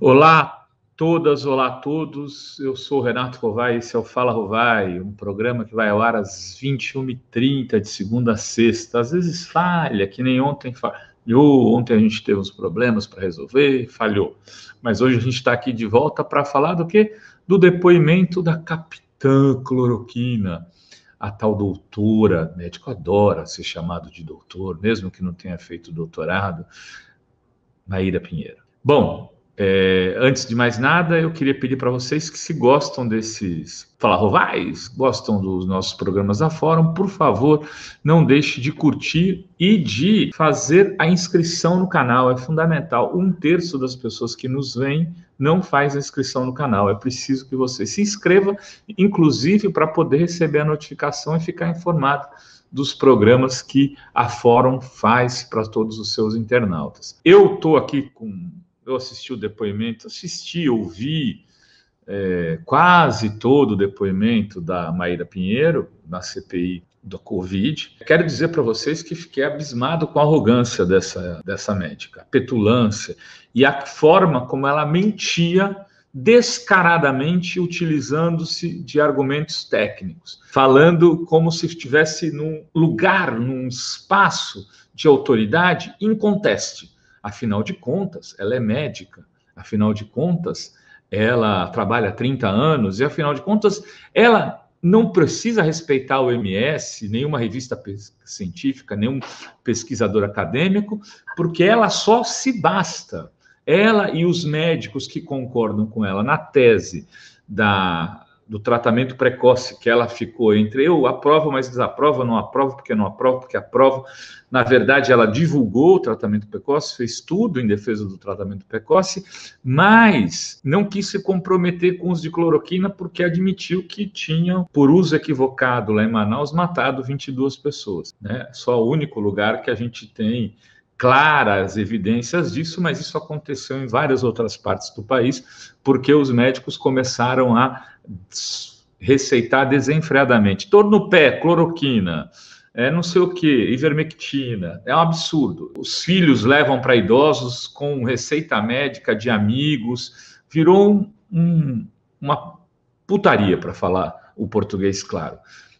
Olá todas, olá todos. Eu sou Renato Rovai, esse é o Fala Rovai, um programa que vai ao ar às 21h30 de segunda a sexta. Às vezes falha, que nem ontem falhou. Ontem a gente teve uns problemas para resolver, falhou. Mas hoje a gente está aqui de volta para falar do que? Do depoimento da capitã cloroquina a tal doutora, médico adora ser chamado de doutor, mesmo que não tenha feito doutorado, Maíra Pinheiro. Bom, é, antes de mais nada, eu queria pedir para vocês que se gostam desses Fala Rovais, gostam dos nossos programas da Fórum, por favor, não deixe de curtir e de fazer a inscrição no canal. É fundamental. Um terço das pessoas que nos vêm não faz a inscrição no canal. É preciso que você se inscreva, inclusive para poder receber a notificação e ficar informado dos programas que a Fórum faz para todos os seus internautas. Eu estou aqui com eu assisti o depoimento, assisti, ouvi é, quase todo o depoimento da Maíra Pinheiro na CPI do Covid. Quero dizer para vocês que fiquei abismado com a arrogância dessa, dessa médica, a petulância e a forma como ela mentia descaradamente utilizando-se de argumentos técnicos, falando como se estivesse num lugar, num espaço de autoridade inconteste. Afinal de contas, ela é médica. Afinal de contas, ela trabalha 30 anos e afinal de contas, ela não precisa respeitar o MS, nenhuma revista científica, nenhum pesquisador acadêmico, porque ela só se basta. Ela e os médicos que concordam com ela na tese da do tratamento precoce que ela ficou entre eu aprovo, mas desaprovo, não aprovo, porque não aprovo, porque aprovo. Na verdade, ela divulgou o tratamento precoce, fez tudo em defesa do tratamento precoce, mas não quis se comprometer com os de cloroquina porque admitiu que tinham, por uso equivocado lá em Manaus, matado 22 pessoas. Né? Só o único lugar que a gente tem claras evidências disso, mas isso aconteceu em várias outras partes do país, porque os médicos começaram a receitar desenfreadamente. pé, cloroquina, é não sei o que, ivermectina, é um absurdo. Os filhos levam para idosos com receita médica de amigos, virou um, uma putaria, para falar o português claro.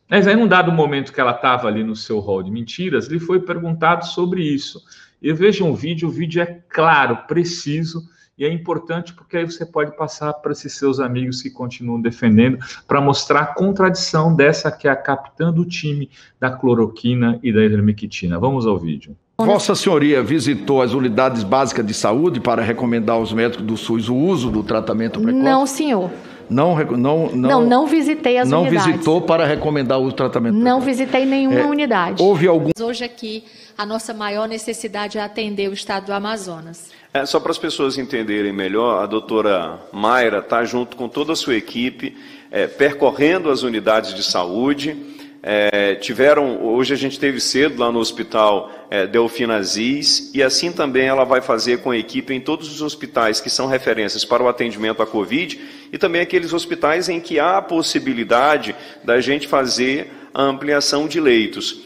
Mas aí, num dado momento que ela estava ali no seu hall de mentiras, lhe foi perguntado sobre isso. Eu vejo um vídeo, o vídeo é claro, preciso e é importante porque aí você pode passar para esses seus amigos que continuam defendendo, para mostrar a contradição dessa que é a capitã do time da cloroquina e da ivermectina. Vamos ao vídeo. Vossa Senhoria visitou as unidades básicas de saúde para recomendar aos médicos do SUS o uso do tratamento precoce? Não, senhor. Não, não, não, não, não visitei as não unidades. Não visitou para recomendar o tratamento. Não visitei nenhuma é, unidade. Houve algum... Hoje aqui, a nossa maior necessidade é atender o estado do Amazonas. É, só para as pessoas entenderem melhor, a doutora Mayra está junto com toda a sua equipe, é, percorrendo as unidades de saúde é, tiveram, hoje a gente teve cedo lá no hospital é, Delfina e assim também ela vai fazer com a equipe em todos os hospitais que são referências para o atendimento à Covid e também aqueles hospitais em que há a possibilidade da gente fazer a ampliação de leitos.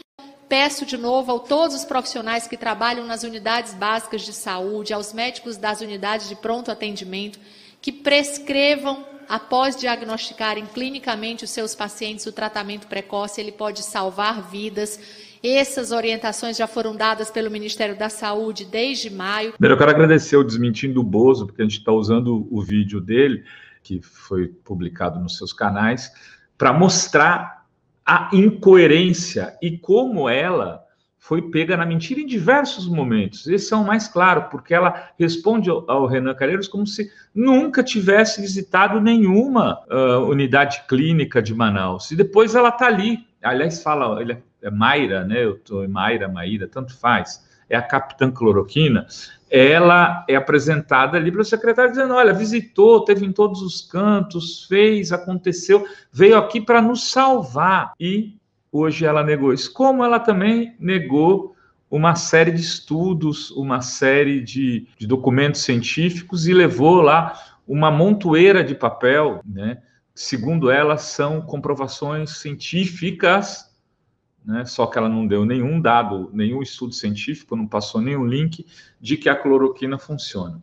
Peço de novo a todos os profissionais que trabalham nas unidades básicas de saúde, aos médicos das unidades de pronto atendimento, que prescrevam após diagnosticarem clinicamente os seus pacientes, o tratamento precoce, ele pode salvar vidas. Essas orientações já foram dadas pelo Ministério da Saúde desde maio. Primeiro, eu quero agradecer o Desmentindo o Bozo, porque a gente está usando o vídeo dele, que foi publicado nos seus canais, para mostrar a incoerência e como ela foi pega na mentira em diversos momentos. Esse é o mais claro, porque ela responde ao Renan Calheiros como se nunca tivesse visitado nenhuma uh, unidade clínica de Manaus. E depois ela está ali. Aliás, fala, ele é Mayra, né? Eu tô é Mayra, Maíra, tanto faz. É a capitã cloroquina. Ela é apresentada ali para o secretário dizendo: olha, visitou, teve em todos os cantos, fez, aconteceu, veio aqui para nos salvar. E hoje ela negou isso, como ela também negou uma série de estudos, uma série de, de documentos científicos e levou lá uma montoeira de papel, né? Segundo ela, são comprovações científicas, né? Só que ela não deu nenhum dado, nenhum estudo científico, não passou nenhum link de que a cloroquina funciona.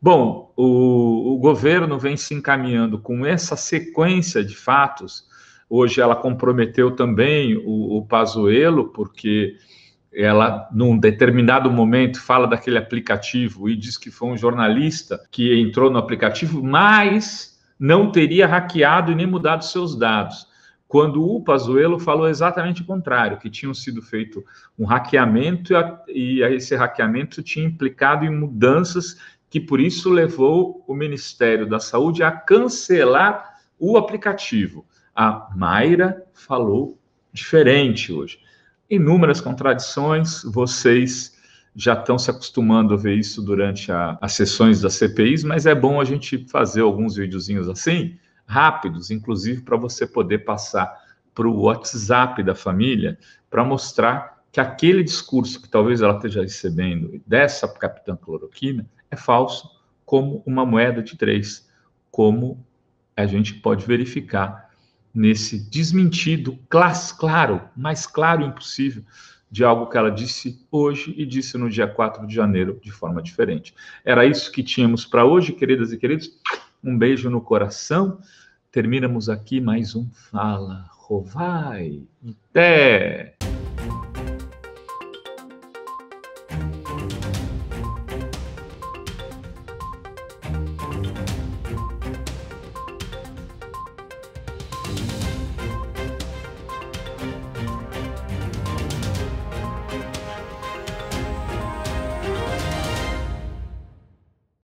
Bom, o, o governo vem se encaminhando com essa sequência de fatos Hoje ela comprometeu também o, o Pazuello, porque ela, num determinado momento, fala daquele aplicativo e diz que foi um jornalista que entrou no aplicativo, mas não teria hackeado e nem mudado seus dados. Quando o Pazuello falou exatamente o contrário, que tinham sido feito um hackeamento e, a, e esse hackeamento tinha implicado em mudanças que por isso levou o Ministério da Saúde a cancelar o aplicativo. A Mayra falou diferente hoje. Inúmeras contradições, vocês já estão se acostumando a ver isso durante a, as sessões das CPIs, mas é bom a gente fazer alguns videozinhos assim, rápidos, inclusive para você poder passar para o WhatsApp da família, para mostrar que aquele discurso que talvez ela esteja recebendo dessa capitã cloroquina é falso, como uma moeda de três, como a gente pode verificar nesse desmentido, claro, mais claro impossível, de algo que ela disse hoje e disse no dia 4 de janeiro de forma diferente. Era isso que tínhamos para hoje, queridas e queridos. Um beijo no coração. Terminamos aqui mais um Fala Rovai. Até!